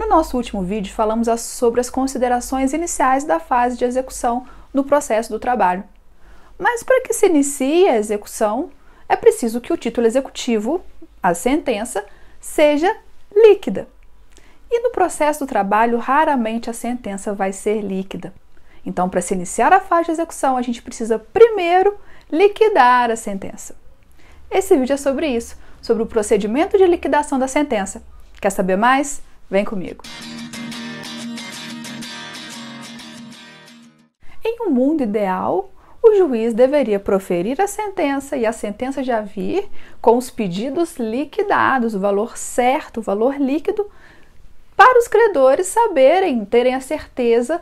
No nosso último vídeo, falamos sobre as considerações iniciais da fase de execução no processo do trabalho. Mas para que se inicie a execução, é preciso que o título executivo, a sentença, seja líquida. E no processo do trabalho, raramente a sentença vai ser líquida. Então, para se iniciar a fase de execução, a gente precisa primeiro liquidar a sentença. Esse vídeo é sobre isso, sobre o procedimento de liquidação da sentença. Quer saber mais? Vem comigo! Em um mundo ideal, o juiz deveria proferir a sentença e a sentença já vir com os pedidos liquidados, o valor certo, o valor líquido, para os credores saberem, terem a certeza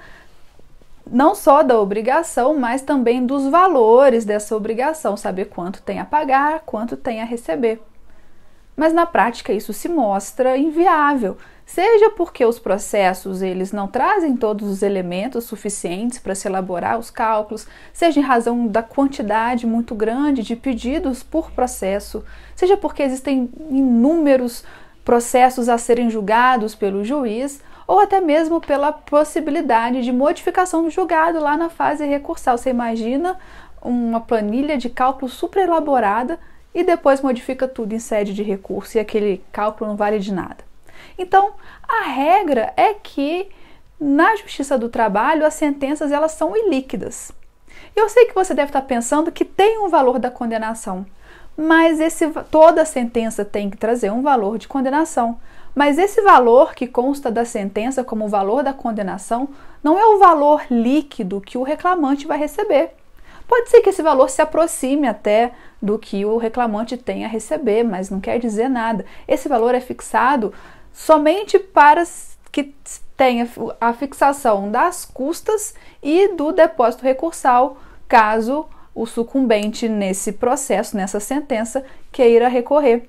não só da obrigação, mas também dos valores dessa obrigação, saber quanto tem a pagar, quanto tem a receber. Mas na prática isso se mostra inviável seja porque os processos eles não trazem todos os elementos suficientes para se elaborar os cálculos, seja em razão da quantidade muito grande de pedidos por processo, seja porque existem inúmeros processos a serem julgados pelo juiz, ou até mesmo pela possibilidade de modificação do julgado lá na fase recursal. Você imagina uma planilha de cálculo super elaborada e depois modifica tudo em sede de recurso e aquele cálculo não vale de nada. Então, a regra é que na Justiça do Trabalho as sentenças elas são ilíquidas. Eu sei que você deve estar pensando que tem um valor da condenação, mas esse, toda sentença tem que trazer um valor de condenação. Mas esse valor que consta da sentença como o valor da condenação não é o valor líquido que o reclamante vai receber. Pode ser que esse valor se aproxime até do que o reclamante tem a receber, mas não quer dizer nada. Esse valor é fixado somente para que tenha a fixação das custas e do depósito recursal, caso o sucumbente nesse processo, nessa sentença, queira recorrer.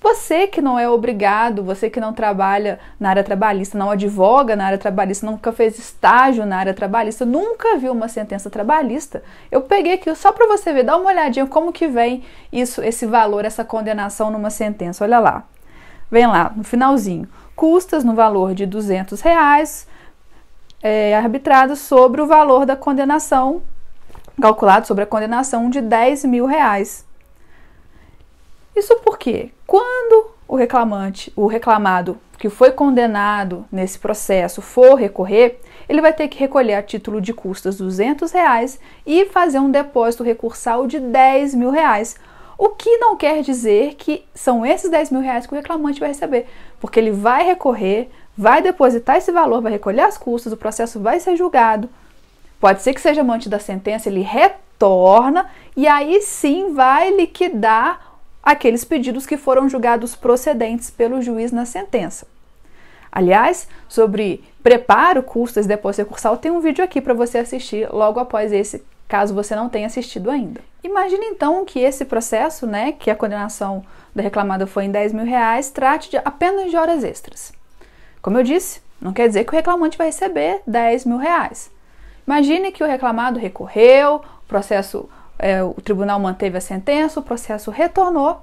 Você que não é obrigado, você que não trabalha na área trabalhista, não advoga na área trabalhista, nunca fez estágio na área trabalhista, nunca viu uma sentença trabalhista. Eu peguei aqui só para você ver, dá uma olhadinha como que vem isso, esse valor, essa condenação numa sentença. Olha lá. Vem lá, no finalzinho. Custas no valor de 200 reais, é, arbitrado sobre o valor da condenação, calculado sobre a condenação de 10 mil reais. Isso porque quando o reclamante, o reclamado que foi condenado nesse processo for recorrer, ele vai ter que recolher a título de custas 200 reais e fazer um depósito recursal de 10 mil reais, o que não quer dizer que são esses 10 mil reais que o reclamante vai receber, porque ele vai recorrer, vai depositar esse valor, vai recolher as custas, o processo vai ser julgado. Pode ser que seja amante da sentença, ele retorna e aí sim vai liquidar aqueles pedidos que foram julgados procedentes pelo juiz na sentença. Aliás, sobre preparo, custas, depósito recursal, tem um vídeo aqui para você assistir logo após esse caso você não tenha assistido ainda. Imagine então que esse processo, né, que a condenação da reclamada foi em 10 mil reais, trate de apenas de horas extras. Como eu disse, não quer dizer que o reclamante vai receber 10 mil reais. Imagine que o reclamado recorreu, o processo, é, o tribunal manteve a sentença, o processo retornou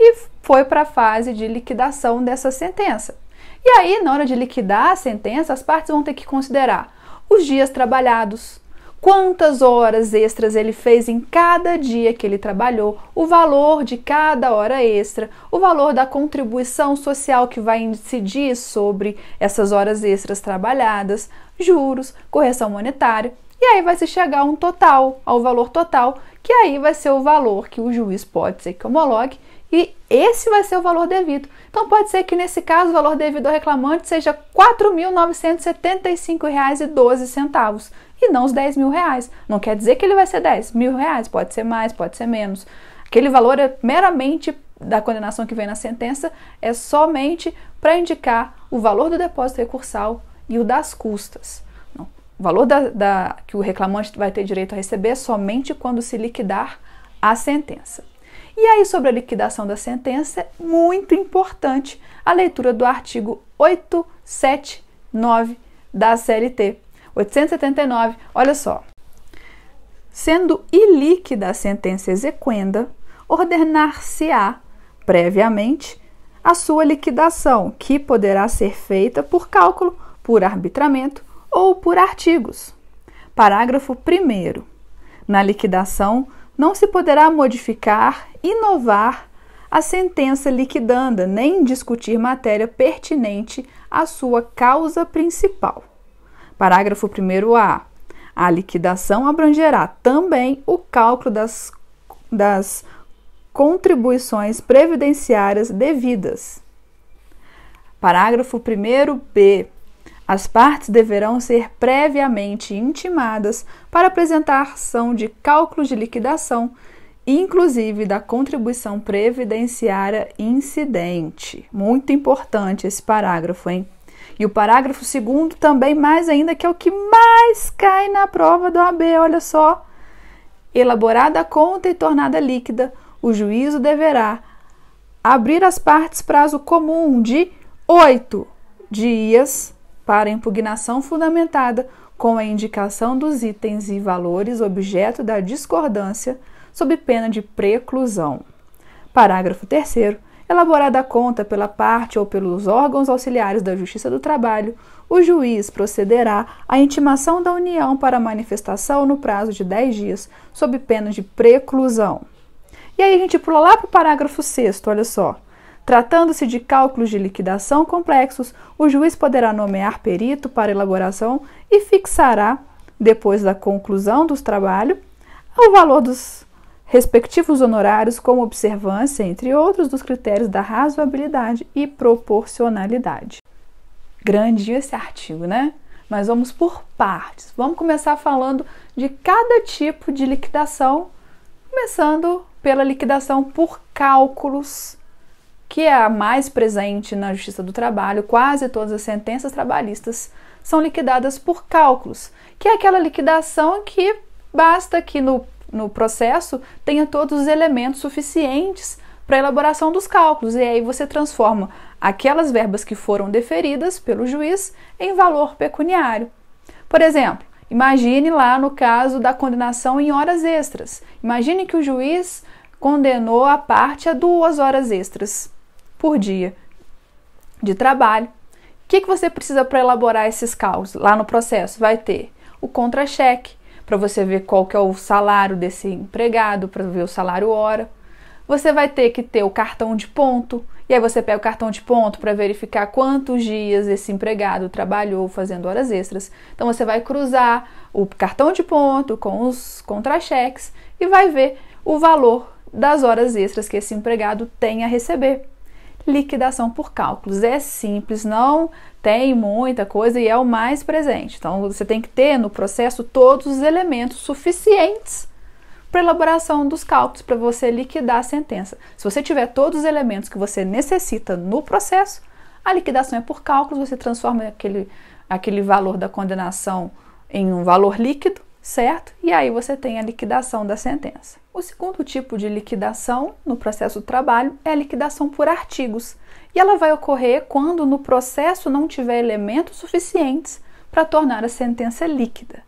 e foi para a fase de liquidação dessa sentença. E aí, na hora de liquidar a sentença, as partes vão ter que considerar os dias trabalhados, quantas horas extras ele fez em cada dia que ele trabalhou, o valor de cada hora extra, o valor da contribuição social que vai incidir sobre essas horas extras trabalhadas, juros, correção monetária. E aí vai se chegar a um total, ao valor total, que aí vai ser o valor que o juiz pode ser que homologue e esse vai ser o valor devido. Então pode ser que nesse caso o valor devido ao reclamante seja R$ 4.975,12 e não os 10 mil reais. Não quer dizer que ele vai ser 10 mil reais, pode ser mais, pode ser menos. Aquele valor é meramente da condenação que vem na sentença, é somente para indicar o valor do depósito recursal e o das custas. Não. O valor da, da, que o reclamante vai ter direito a receber é somente quando se liquidar a sentença. E aí, sobre a liquidação da sentença, é muito importante a leitura do artigo 879 da CLT, 879, olha só. Sendo ilíquida a sentença exequenda, ordenar-se-á, previamente, a sua liquidação, que poderá ser feita por cálculo, por arbitramento ou por artigos. Parágrafo 1. Na liquidação, não se poderá modificar, inovar a sentença liquidanda, nem discutir matéria pertinente à sua causa principal. Parágrafo 1a. A liquidação abrangerá também o cálculo das, das contribuições previdenciárias devidas. Parágrafo 1b. As partes deverão ser previamente intimadas para apresentar ação de cálculo de liquidação, inclusive da contribuição previdenciária incidente. Muito importante esse parágrafo, hein? E o parágrafo segundo também mais ainda, que é o que mais cai na prova do AB, olha só. Elaborada a conta e tornada líquida, o juízo deverá abrir as partes prazo comum de oito dias para impugnação fundamentada com a indicação dos itens e valores objeto da discordância sob pena de preclusão. Parágrafo 3 Elaborada a conta pela parte ou pelos órgãos auxiliares da Justiça do Trabalho, o juiz procederá à intimação da União para manifestação no prazo de 10 dias, sob pena de preclusão. E aí a gente pula lá para o parágrafo 6, olha só. Tratando-se de cálculos de liquidação complexos, o juiz poderá nomear perito para elaboração e fixará, depois da conclusão dos trabalhos, o valor dos respectivos honorários com observância, entre outros, dos critérios da razoabilidade e proporcionalidade. Grande esse artigo, né? Mas vamos por partes. Vamos começar falando de cada tipo de liquidação, começando pela liquidação por cálculos, que é a mais presente na Justiça do Trabalho. Quase todas as sentenças trabalhistas são liquidadas por cálculos, que é aquela liquidação que basta que no no processo tenha todos os elementos suficientes para a elaboração dos cálculos, e aí você transforma aquelas verbas que foram deferidas pelo juiz em valor pecuniário. Por exemplo, imagine lá no caso da condenação em horas extras. Imagine que o juiz condenou a parte a duas horas extras por dia de trabalho. O que, que você precisa para elaborar esses cálculos lá no processo? Vai ter o contra-cheque, para você ver qual que é o salário desse empregado, para ver o salário hora. Você vai ter que ter o cartão de ponto, e aí você pega o cartão de ponto para verificar quantos dias esse empregado trabalhou fazendo horas extras. Então você vai cruzar o cartão de ponto com os contra-cheques e vai ver o valor das horas extras que esse empregado tem a receber liquidação por cálculos. É simples, não tem muita coisa e é o mais presente. Então, você tem que ter no processo todos os elementos suficientes para elaboração dos cálculos para você liquidar a sentença. Se você tiver todos os elementos que você necessita no processo, a liquidação é por cálculos, você transforma aquele, aquele valor da condenação em um valor líquido certo? E aí você tem a liquidação da sentença. O segundo tipo de liquidação no processo do trabalho é a liquidação por artigos, e ela vai ocorrer quando no processo não tiver elementos suficientes para tornar a sentença líquida.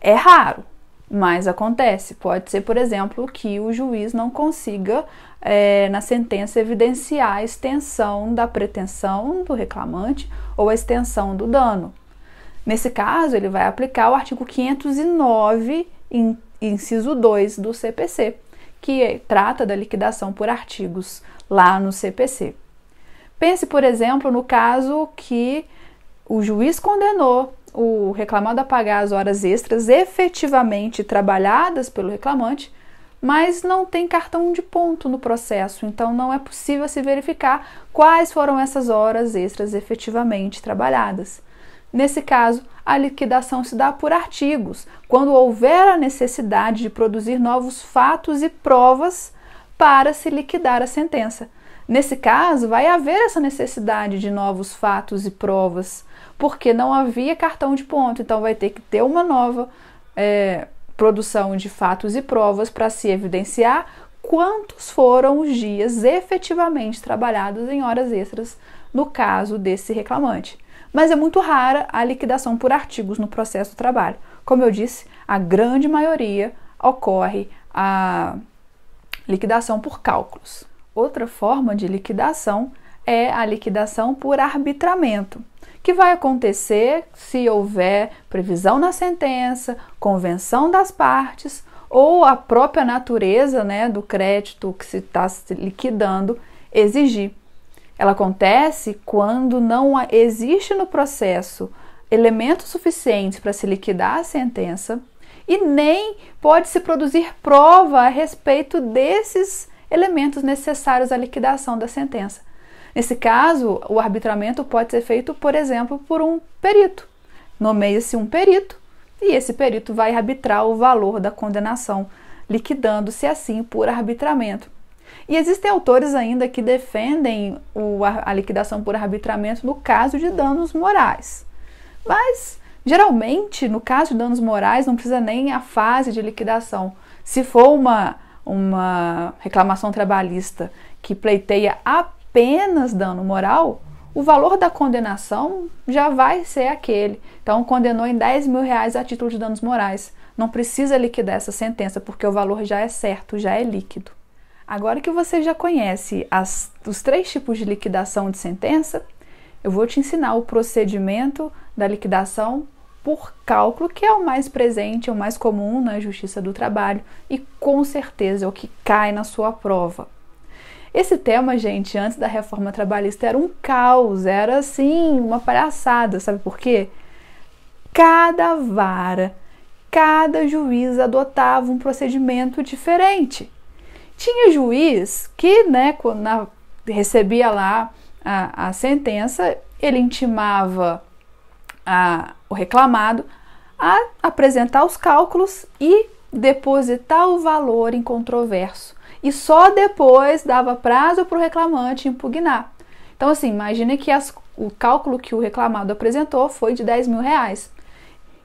É raro, mas acontece. Pode ser, por exemplo, que o juiz não consiga, é, na sentença, evidenciar a extensão da pretensão do reclamante ou a extensão do dano. Nesse caso, ele vai aplicar o artigo 509, inciso 2 do CPC, que trata da liquidação por artigos lá no CPC. Pense, por exemplo, no caso que o juiz condenou o reclamado a pagar as horas extras efetivamente trabalhadas pelo reclamante, mas não tem cartão de ponto no processo, então não é possível se verificar quais foram essas horas extras efetivamente trabalhadas. Nesse caso, a liquidação se dá por artigos, quando houver a necessidade de produzir novos fatos e provas para se liquidar a sentença. Nesse caso, vai haver essa necessidade de novos fatos e provas, porque não havia cartão de ponto, então vai ter que ter uma nova é, produção de fatos e provas para se evidenciar quantos foram os dias efetivamente trabalhados em horas extras no caso desse reclamante mas é muito rara a liquidação por artigos no processo do trabalho. Como eu disse, a grande maioria ocorre a liquidação por cálculos. Outra forma de liquidação é a liquidação por arbitramento, que vai acontecer se houver previsão na sentença, convenção das partes ou a própria natureza né, do crédito que se está liquidando exigir. Ela acontece quando não existe no processo elementos suficientes para se liquidar a sentença e nem pode se produzir prova a respeito desses elementos necessários à liquidação da sentença. Nesse caso, o arbitramento pode ser feito, por exemplo, por um perito. Nomeia-se um perito e esse perito vai arbitrar o valor da condenação, liquidando-se assim por arbitramento. E existem autores ainda que defendem o, a, liquidação por arbitramento no caso de danos morais. Mas, geralmente, no caso de danos morais, não precisa nem a fase de liquidação. Se for uma, uma reclamação trabalhista que pleiteia apenas dano moral, o valor da condenação já vai ser aquele. Então, condenou em 10 mil reais a título de danos morais. Não precisa liquidar essa sentença, porque o valor já é certo, já é líquido. Agora que você já conhece as, os três tipos de liquidação de sentença, eu vou te ensinar o procedimento da liquidação por cálculo, que é o mais presente, o mais comum na Justiça do Trabalho e com certeza é o que cai na sua prova. Esse tema, gente, antes da reforma trabalhista era um caos, era assim, uma palhaçada, sabe por quê? Cada vara, cada juiz adotava um procedimento diferente. Tinha juiz que, né, quando na, recebia lá a, a sentença, ele intimava a, o reclamado a apresentar os cálculos e depositar o valor em controverso. E só depois dava prazo para o reclamante impugnar. Então, assim, imagine que as, o cálculo que o reclamado apresentou foi de 10 mil reais.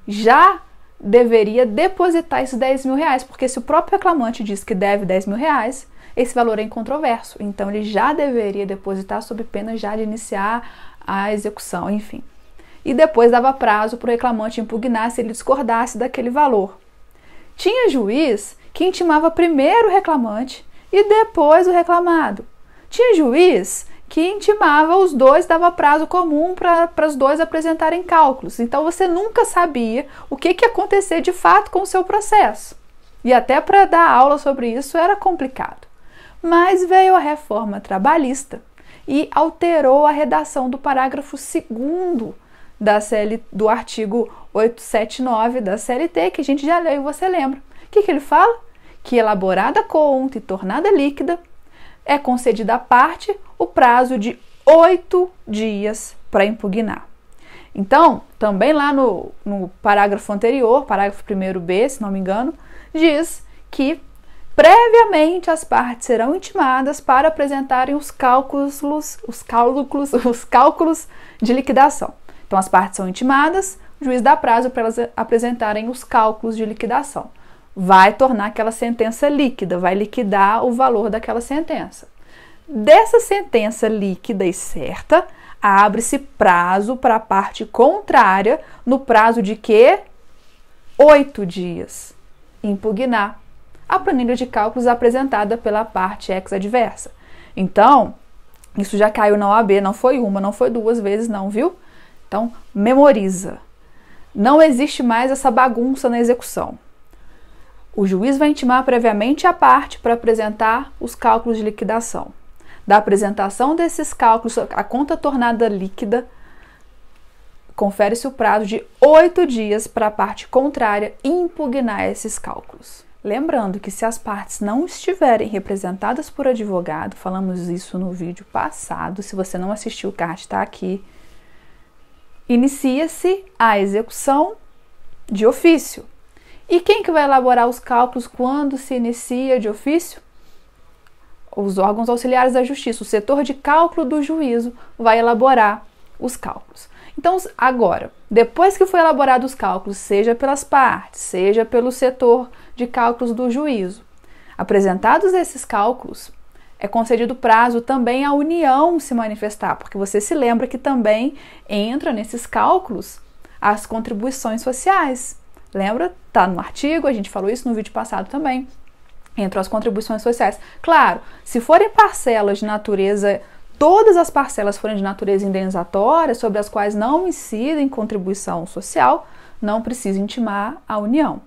Já deveria depositar esses 10 mil reais, porque se o próprio reclamante diz que deve 10 mil reais, esse valor é incontroverso, então ele já deveria depositar sob pena já de iniciar a execução, enfim. E depois dava prazo para o reclamante impugnar se ele discordasse daquele valor. Tinha juiz que intimava primeiro o reclamante e depois o reclamado. Tinha juiz que intimava os dois, dava prazo comum para os dois apresentarem cálculos. Então você nunca sabia o que, que ia acontecer de fato com o seu processo. E até para dar aula sobre isso era complicado. Mas veio a reforma trabalhista e alterou a redação do parágrafo 2 da CL, do artigo 879 da CLT, que a gente já leu e você lembra. O que, que ele fala? Que elaborada conta e tornada líquida é concedida à parte o prazo de oito dias para impugnar. Então, também lá no, no parágrafo anterior, parágrafo 1b, se não me engano, diz que previamente as partes serão intimadas para apresentarem os cálculos, os cálculos, os cálculos de liquidação. Então, as partes são intimadas, o juiz dá prazo para elas apresentarem os cálculos de liquidação. Vai tornar aquela sentença líquida, vai liquidar o valor daquela sentença. Dessa sentença líquida e certa, abre-se prazo para a parte contrária no prazo de que? Oito dias. Impugnar a planilha de cálculos apresentada pela parte ex-adversa. Então, isso já caiu na OAB, não foi uma, não foi duas vezes, não, viu? Então, memoriza. Não existe mais essa bagunça na execução. O juiz vai intimar previamente a parte para apresentar os cálculos de liquidação da apresentação desses cálculos, a conta tornada líquida, confere-se o prazo de oito dias para a parte contrária impugnar esses cálculos. Lembrando que se as partes não estiverem representadas por advogado, falamos isso no vídeo passado, se você não assistiu, o card está aqui. Inicia-se a execução de ofício. E quem que vai elaborar os cálculos quando se inicia de ofício? os órgãos auxiliares da justiça, o setor de cálculo do juízo vai elaborar os cálculos. Então, agora, depois que foi elaborado os cálculos, seja pelas partes, seja pelo setor de cálculos do juízo, apresentados esses cálculos, é concedido prazo também à União se manifestar, porque você se lembra que também entra nesses cálculos as contribuições sociais. Lembra? Tá no artigo, a gente falou isso no vídeo passado também entre as contribuições sociais. Claro, se forem parcelas de natureza, todas as parcelas forem de natureza indenizatória, sobre as quais não incidem contribuição social, não precisa intimar a União.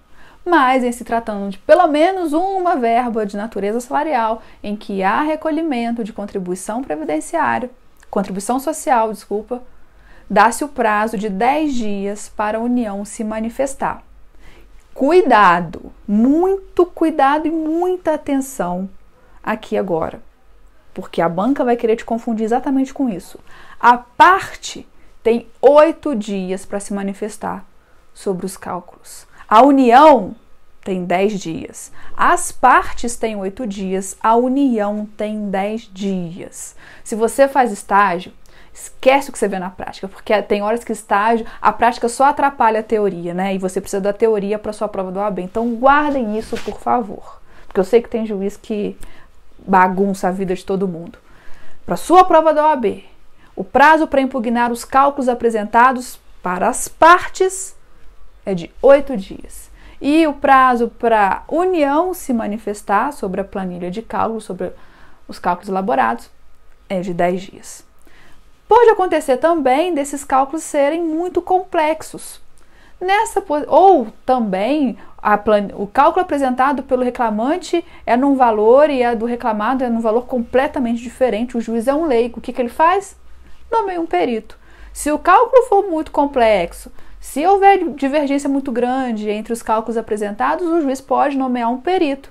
Mas em se tratando de pelo menos uma verba de natureza salarial em que há recolhimento de contribuição previdenciária, contribuição social, desculpa, dá-se o prazo de 10 dias para a União se manifestar. Cuidado, muito cuidado e muita atenção aqui agora, porque a banca vai querer te confundir exatamente com isso. A parte tem oito dias para se manifestar sobre os cálculos. A união tem dez dias. As partes têm oito dias, a união tem dez dias. Se você faz estágio, Esquece o que você vê na prática, porque tem horas que estágio, a prática só atrapalha a teoria, né? E você precisa da teoria para sua prova do AB. Então guardem isso, por favor. Porque eu sei que tem juiz que bagunça a vida de todo mundo. Para sua prova da OAB, o prazo para impugnar os cálculos apresentados para as partes é de oito dias. E o prazo para a União se manifestar sobre a planilha de cálculo, sobre os cálculos elaborados, é de dez dias. Pode acontecer também desses cálculos serem muito complexos. Nessa ou também o cálculo apresentado pelo reclamante é num valor e a do reclamado é num valor completamente diferente. O juiz é um leigo. O que, que ele faz? Nomeia um perito. Se o cálculo for muito complexo, se houver divergência muito grande entre os cálculos apresentados, o juiz pode nomear um perito.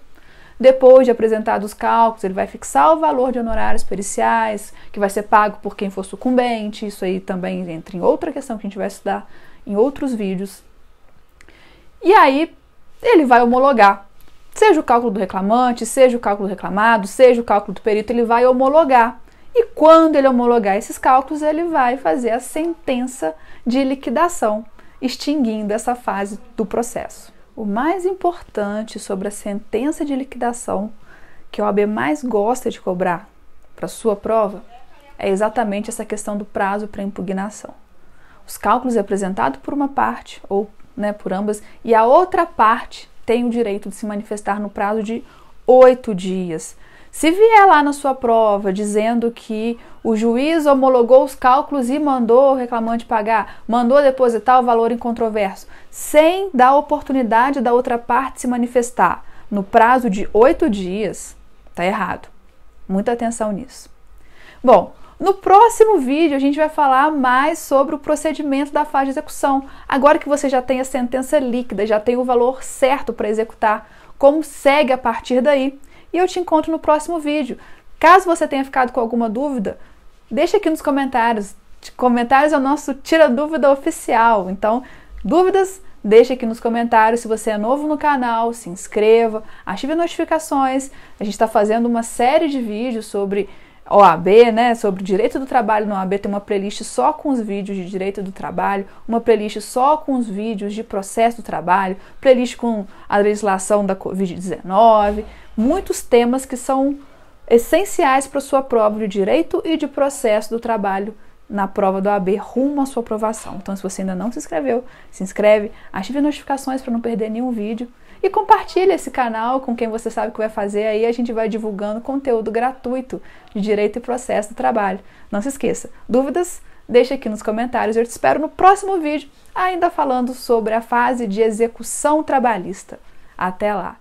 Depois de apresentados os cálculos, ele vai fixar o valor de honorários periciais, que vai ser pago por quem for sucumbente. Isso aí também entra em outra questão que a gente vai estudar em outros vídeos. E aí ele vai homologar. Seja o cálculo do reclamante, seja o cálculo do reclamado, seja o cálculo do perito, ele vai homologar. E quando ele homologar esses cálculos, ele vai fazer a sentença de liquidação, extinguindo essa fase do processo o mais importante sobre a sentença de liquidação que a OAB mais gosta de cobrar para sua prova é exatamente essa questão do prazo para impugnação. Os cálculos é apresentado por uma parte ou né, por ambas e a outra parte tem o direito de se manifestar no prazo de oito dias se vier lá na sua prova dizendo que o juiz homologou os cálculos e mandou o reclamante pagar, mandou depositar o valor em controverso, sem dar oportunidade da outra parte se manifestar no prazo de oito dias, tá errado. Muita atenção nisso. Bom, no próximo vídeo a gente vai falar mais sobre o procedimento da fase de execução. Agora que você já tem a sentença líquida, já tem o valor certo para executar, como segue a partir daí? e eu te encontro no próximo vídeo. Caso você tenha ficado com alguma dúvida, deixa aqui nos comentários. Comentários é o nosso tira dúvida oficial. Então, dúvidas, deixa aqui nos comentários. Se você é novo no canal, se inscreva, ative as notificações. A gente está fazendo uma série de vídeos sobre OAB, né, sobre direito do trabalho no OAB, tem uma playlist só com os vídeos de direito do trabalho, uma playlist só com os vídeos de processo do trabalho, playlist com a legislação da Covid-19, muitos temas que são essenciais para sua prova de direito e de processo do trabalho na prova do OAB rumo à sua aprovação. Então, se você ainda não se inscreveu, se inscreve, ative as notificações para não perder nenhum vídeo e compartilha esse canal com quem você sabe que vai fazer, aí a gente vai divulgando conteúdo gratuito de direito e processo do trabalho. Não se esqueça, dúvidas? Deixa aqui nos comentários, eu te espero no próximo vídeo, ainda falando sobre a fase de execução trabalhista. Até lá!